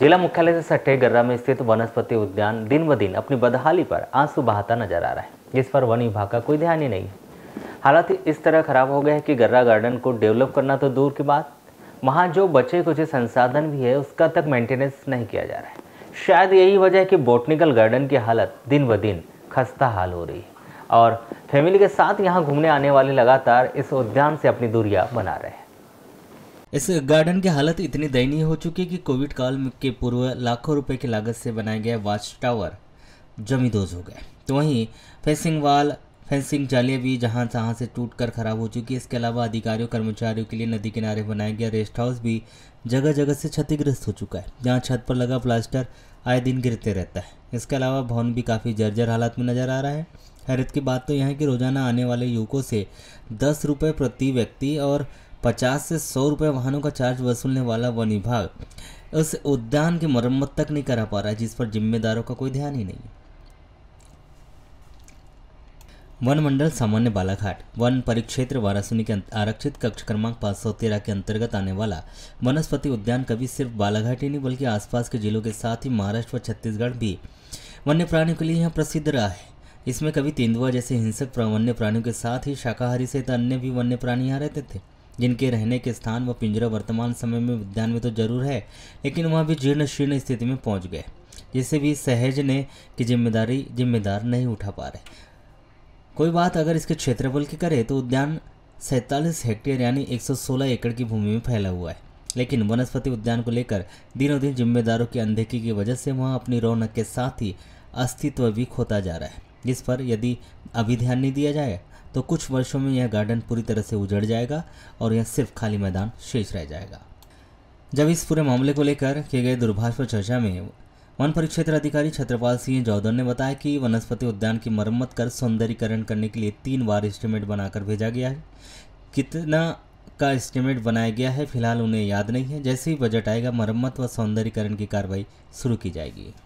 जिला मुख्यालय से सटे गर्रा में स्थित वनस्पति उद्यान दिन ब दिन अपनी बदहाली पर आंसू बहाता नजर आ रहा है जिस पर वन विभाग का कोई ध्यान ही नहीं है हालात इस तरह खराब हो गया है कि गर्रा गार्डन को डेवलप करना तो दूर की बात वहाँ जो बचे कुछ संसाधन भी है उसका तक मेंटेनेंस नहीं किया जा रहा है शायद यही वजह है कि बोटनिकल गार्डन की हालत दिन ब दिन खस्ता हाल हो रही है और फैमिली के साथ यहाँ घूमने आने वाले लगातार इस उद्यान से अपनी दूरियाँ बना रहे हैं इस गार्डन की हालत इतनी दयनीय हो चुकी है कि कोविड काल के पूर्व लाखों रुपए की लागत से बनाया गया वॉच टावर जमीदोज हो गए तो वहीं फेंसिंग वाल फेंसिंग जालियाँ भी जहां जहाँ से टूट कर खराब हो चुकी है इसके अलावा अधिकारियों कर्मचारियों के लिए नदी किनारे बनाया गया रेस्ट हाउस भी जगह जगह से क्षतिग्रस्त हो चुका है जहाँ छत पर लगा प्लास्टर आए दिन गिरते रहता है इसके अलावा भवन भी काफ़ी जर्जर हालत में नज़र आ रहा है हैरत की बात तो यह है कि रोज़ाना आने वाले युवकों से दस रुपये प्रति व्यक्ति और पचास से सौ रुपये वाहनों का चार्ज वसूलने वाला वन विभाग उस उद्यान की मरम्मत तक नहीं करा पा रहा है जिस पर जिम्मेदारों का कोई ध्यान ही नहीं वन मंडल सामान्य बालाघाट वन परिक्षेत्र वारासुनी के आरक्षित कक्ष क्रमांक पाँच सौ तेरह के अंतर्गत आने वाला वनस्पति उद्यान कभी सिर्फ बालाघाट ही नहीं बल्कि आसपास के जिलों के साथ ही महाराष्ट्र व छत्तीसगढ़ भी वन्य प्राणियों के लिए यहाँ प्रसिद्ध रहा है इसमें कभी तेंदुआ जैसे हिंसक वन्य प्राणियों के साथ ही शाकाहारी सहित अन्य भी वन्य प्राणी यहाँ रहते थे जिनके रहने के स्थान व पिंजरा वर्तमान समय में उद्यान में तो जरूर है लेकिन वहाँ भी जीर्ण शीर्ण स्थिति में पहुँच गए जिसे भी सहज ने की जिम्मेदारी जिम्मेदार नहीं उठा पा रहे कोई बात अगर इसके क्षेत्रफल की करें तो उद्यान सैंतालीस हेक्टेयर यानी 116 एकड़ की भूमि में फैला हुआ है लेकिन वनस्पति उद्यान को लेकर दिनों दिन जिम्मेदारों की अनदेखी की वजह से वहाँ अपनी रौनक के साथ ही अस्तित्व भी खोता जा रहा है जिस पर यदि अभी ध्यान नहीं दिया जाए तो कुछ वर्षों में यह गार्डन पूरी तरह से उजड़ जाएगा और यह सिर्फ खाली मैदान शेष रह जाएगा जब इस पूरे मामले को लेकर किए गए दुर्भाष पर चर्चा में वन परिक्षेत्र अधिकारी छत्रपाल सिंह जौदन ने बताया कि वनस्पति उद्यान की मरम्मत कर सौंदर्यीकरण करने के लिए तीन बार एस्टिमेट बनाकर भेजा गया है कितना का एस्टिमेट बनाया गया है फिलहाल उन्हें याद नहीं है जैसे ही बजट आएगा मरम्मत व सौंदर्यीकरण की कार्रवाई शुरू की जाएगी